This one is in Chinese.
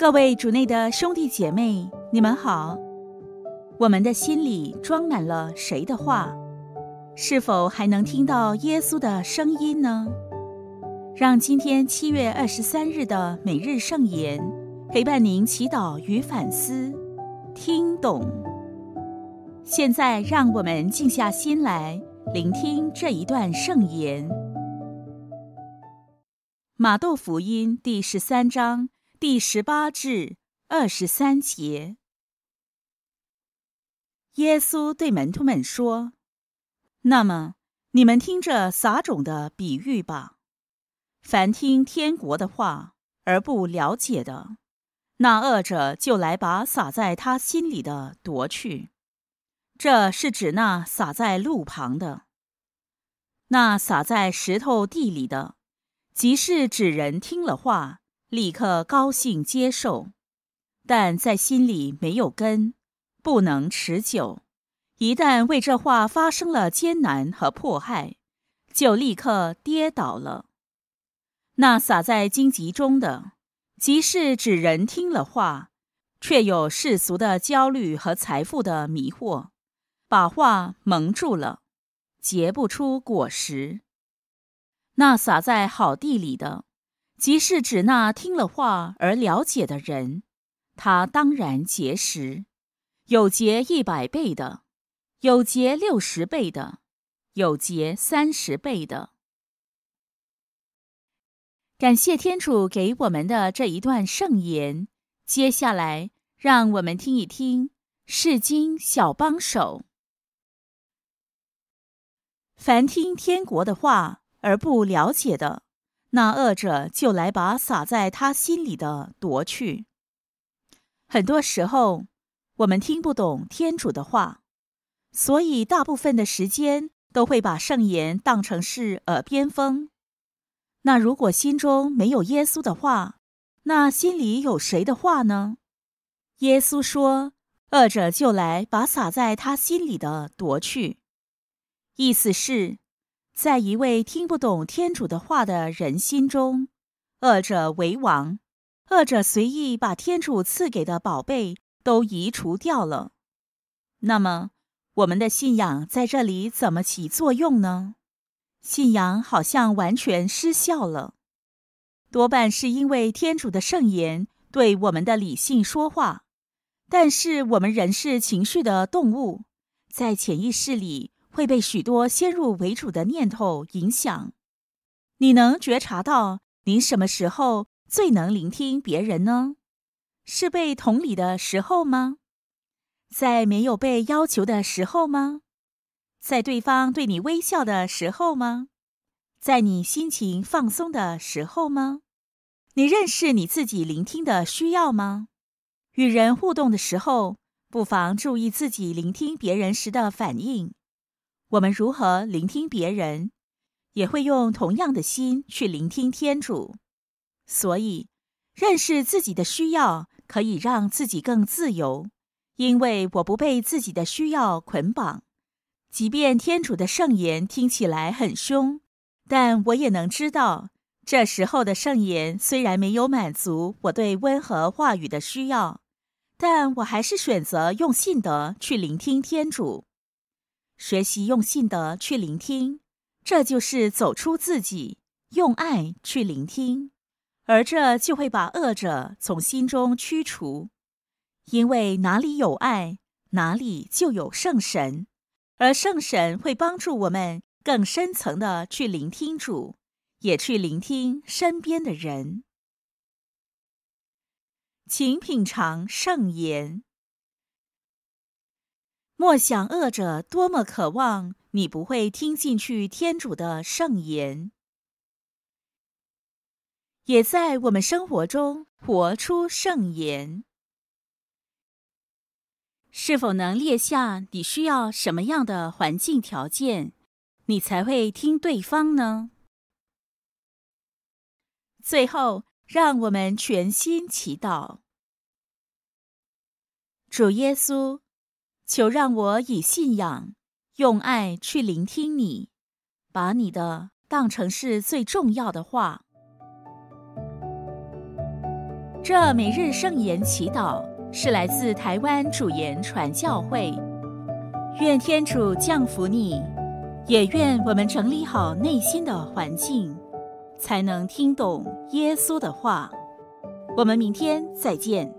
各位主内的兄弟姐妹，你们好。我们的心里装满了谁的话？是否还能听到耶稣的声音呢？让今天七月二十三日的每日圣言陪伴您祈祷与反思，听懂。现在，让我们静下心来聆听这一段圣言。马窦福音第十三章。第十八至二十三节，耶稣对门徒们说：“那么，你们听着撒种的比喻吧。凡听天国的话而不了解的，那恶者就来把撒在他心里的夺去。这是指那撒在路旁的，那撒在石头地里的，即是指人听了话。”立刻高兴接受，但在心里没有根，不能持久。一旦为这话发生了艰难和迫害，就立刻跌倒了。那撒在荆棘中的，即是指人听了话，却有世俗的焦虑和财富的迷惑，把话蒙住了，结不出果实。那撒在好地里的。即是指那听了话而了解的人，他当然结识，有结一百倍的，有结六十倍的，有结三十倍的。感谢天主给我们的这一段圣言，接下来让我们听一听《释经小帮手》。凡听天国的话而不了解的。那恶者就来把撒在他心里的夺去。很多时候，我们听不懂天主的话，所以大部分的时间都会把圣言当成是耳边风。那如果心中没有耶稣的话，那心里有谁的话呢？耶稣说：“恶者就来把撒在他心里的夺去。”意思是。在一位听不懂天主的话的人心中，恶者为王，恶者随意把天主赐给的宝贝都移除掉了。那么，我们的信仰在这里怎么起作用呢？信仰好像完全失效了。多半是因为天主的圣言对我们的理性说话，但是我们仍是情绪的动物，在潜意识里。会被许多先入为主的念头影响。你能觉察到你什么时候最能聆听别人呢？是被同理的时候吗？在没有被要求的时候吗？在对方对你微笑的时候吗？在你心情放松的时候吗？你认识你自己聆听的需要吗？与人互动的时候，不妨注意自己聆听别人时的反应。我们如何聆听别人，也会用同样的心去聆听天主。所以，认识自己的需要，可以让自己更自由。因为我不被自己的需要捆绑。即便天主的圣言听起来很凶，但我也能知道，这时候的圣言虽然没有满足我对温和话语的需要，但我还是选择用信德去聆听天主。学习用心的去聆听，这就是走出自己，用爱去聆听，而这就会把恶者从心中驱除。因为哪里有爱，哪里就有圣神，而圣神会帮助我们更深层的去聆听主，也去聆听身边的人。请品尝圣言。莫想恶者多么渴望，你不会听进去天主的圣言。也在我们生活中活出圣言，是否能列下你需要什么样的环境条件，你才会听对方呢？最后，让我们全心祈祷，主耶稣。求让我以信仰，用爱去聆听你，把你的当成是最重要的话。这每日圣言祈祷是来自台湾主言传教会。愿天主降福你，也愿我们整理好内心的环境，才能听懂耶稣的话。我们明天再见。